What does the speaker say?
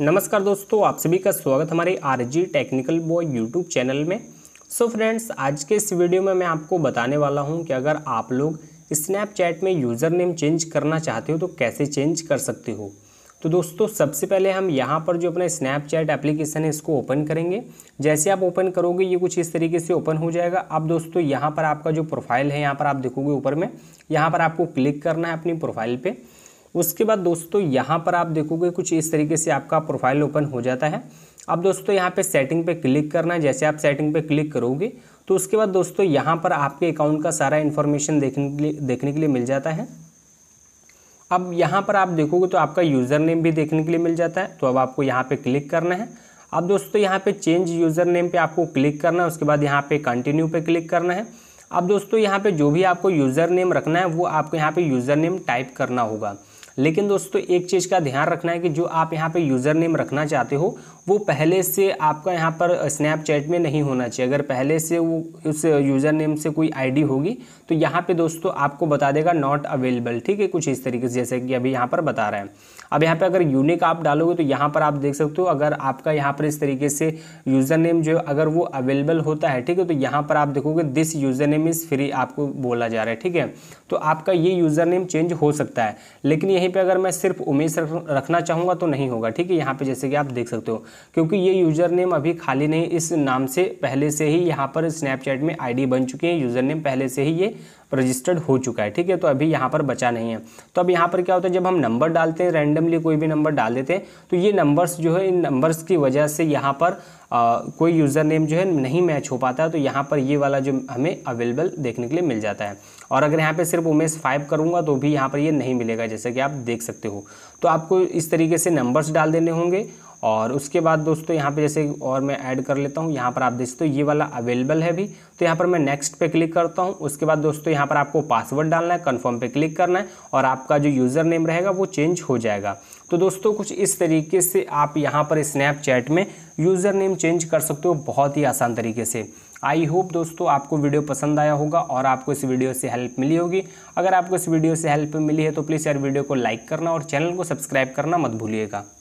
नमस्कार दोस्तों आप सभी का स्वागत हमारे R G technical boy YouTube channel में सो so फ्रेंड्स आज के इस वीडियो में मैं आपको बताने वाला हूं कि अगर आप लोग स्नैपचैट में यूज़र नेम चेंज करना चाहते हो तो कैसे चेंज कर सकते हो तो दोस्तों सबसे पहले हम यहाँ पर जो अपना स्नैपचैट एप्लीकेशन है इसको ओपन करेंगे जैसे आप ओपन करोगे ये कुछ इस तरीके से ओपन हो जाएगा अब दोस्तों यहाँ पर आपका जो प्रोफाइल है यहाँ पर आप देखोगे ऊपर में यहाँ पर आपको क्लिक करना है अपनी प्रोफाइल पर उसके बाद दोस्तों यहाँ पर आप देखोगे कुछ इस तरीके से आपका प्रोफाइल ओपन हो जाता है अब दोस्तों यहाँ पे सेटिंग पे क्लिक करना है जैसे आप सेटिंग पे क्लिक करोगे तो उसके बाद दोस्तों यहाँ पर आपके अकाउंट का सारा इन्फॉर्मेशन देखने के लिए देखने के लिए मिल जाता है अब यहाँ पर आप देखोगे तो आपका यूज़र नेम भी देखने के लिए मिल जाता है तो अब आपको यहाँ पर क्लिक करना है अब दोस्तों यहाँ पर चेंज यूज़र नेम पर आपको क्लिक करना है उसके बाद यहाँ पर कंटिन्यू पर क्लिक करना है अब दोस्तों यहाँ पर जो भी आपको यूज़र नेम रखना है वो आपको यहाँ पर यूज़र नेम टाइप करना होगा लेकिन दोस्तों एक चीज़ का ध्यान रखना है कि जो आप यहाँ पे यूज़र नेम रखना चाहते हो वो पहले से आपका यहाँ पर स्नैपचैट में नहीं होना चाहिए अगर पहले से वो उस यूज़र नेम से कोई आईडी होगी तो यहाँ पे दोस्तों आपको बता देगा नॉट अवेलेबल ठीक है कुछ इस तरीके से जैसे कि अभी यहाँ पर बता रहे हैं अब यहाँ पे अगर यूनिक आप डालोगे तो यहाँ पर आप देख सकते हो अगर आपका यहाँ पर इस तरीके से यूज़र नेम जो अगर वो अवेलेबल होता है ठीक है तो यहाँ पर आप देखोगे this user name is free आपको बोला जा रहा है ठीक है तो आपका ये यूज़र नेम चेंज हो सकता है लेकिन यही कहीं पे अगर मैं सिर्फ उमेश रखना चाहूँगा तो नहीं होगा ठीक है यहाँ पे जैसे कि आप देख सकते हो क्योंकि ये यूज़र नेम अभी खाली नहीं इस नाम से पहले से ही यहाँ पर स्नैपचैट में आईडी बन चुकी है यूज़र नेम पहले से ही ये रजिस्टर्ड हो चुका है ठीक है तो अभी यहाँ पर बचा नहीं है तो अब यहाँ पर क्या होता है जब हम नंबर डालते हैं रैंडमली कोई भी नंबर डाल देते हैं तो ये नंबर्स जो है इन नंबर्स की वजह से यहाँ पर आ, कोई यूज़र नेम जो है नहीं मैच हो पाता है तो यहाँ पर ये वाला जो हमें अवेलेबल देखने के लिए मिल जाता है और अगर यहाँ पे सिर्फ उमेश फाइव करूँगा तो भी यहाँ पर ये नहीं मिलेगा जैसे कि आप देख सकते हो तो आपको इस तरीके से नंबर्स डाल देने होंगे और उसके बाद दोस्तों यहाँ पे जैसे और मैं ऐड कर लेता हूँ यहाँ पर आप देख सकते हो ये वाला अवेलेबल है भी तो यहाँ पर मैं नेक्स्ट पे क्लिक करता हूँ उसके बाद दोस्तों यहाँ पर आपको पासवर्ड डालना है कन्फर्म पे क्लिक करना है और आपका जो यूज़र नेम रहेगा वो चेंज हो जाएगा तो दोस्तों कुछ इस तरीके से आप यहाँ पर स्नैपचैट में यूज़र नेम चेंज कर सकते हो बहुत ही आसान तरीके से आई होप दोस्तों आपको वीडियो पसंद आया होगा और आपको इस वीडियो से हेल्प मिली होगी अगर आपको इस वीडियो से हेल्प मिली है तो प्लीज़ यार वीडियो को लाइक करना और चैनल को सब्सक्राइब करना मत भूलिएगा